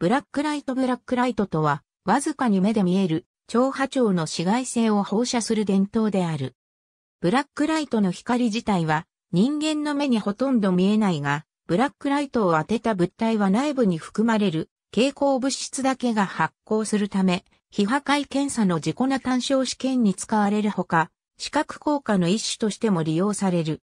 ブラックライトブラックライトとは、わずかに目で見える、超波長の紫外線を放射する伝統である。ブラックライトの光自体は、人間の目にほとんど見えないが、ブラックライトを当てた物体は内部に含まれる蛍光物質だけが発光するため、非破壊検査の自己な単焦試験に使われるほか、視覚効果の一種としても利用される。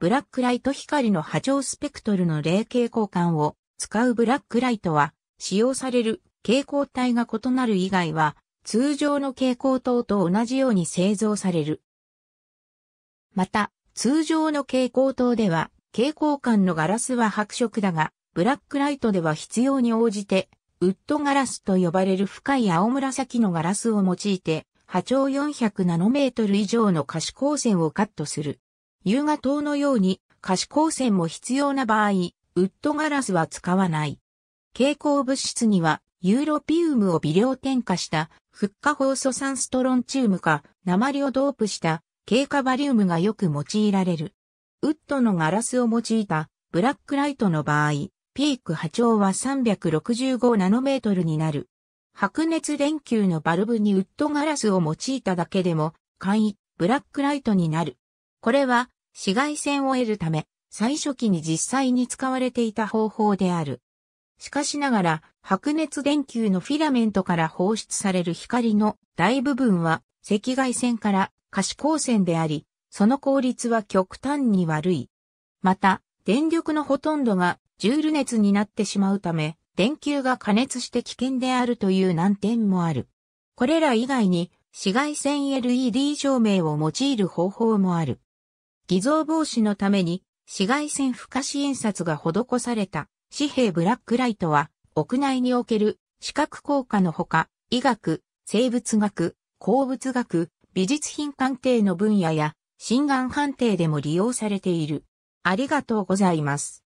ブラックライト光の波長スペクトルの霊型交換を使うブラックライトは、使用される蛍光体が異なる以外は、通常の蛍光灯と同じように製造される。また、通常の蛍光灯では、蛍光管のガラスは白色だが、ブラックライトでは必要に応じて、ウッドガラスと呼ばれる深い青紫のガラスを用いて、波長400ナノメートル以上の可視光線をカットする。夕方のように可視光線も必要な場合、ウッドガラスは使わない。蛍光物質にはユーロピウムを微量添加したフッ化ホ素酸ストロンチウムか鉛をドープした経過バリウムがよく用いられる。ウッドのガラスを用いたブラックライトの場合、ピーク波長は365ナノメートルになる。白熱電球のバルブにウッドガラスを用いただけでも、簡易、ブラックライトになる。これは、紫外線を得るため、最初期に実際に使われていた方法である。しかしながら、白熱電球のフィラメントから放出される光の大部分は赤外線から可視光線であり、その効率は極端に悪い。また、電力のほとんどがジュール熱になってしまうため、電球が加熱して危険であるという難点もある。これら以外に紫外線 LED 照明を用いる方法もある。偽造防止のために紫外線不可視印刷が施された紙幣ブラックライトは、屋内における視覚効果のほか、医学、生物学、鉱物学、美術品鑑定の分野や、心眼判定でも利用されている。ありがとうございます。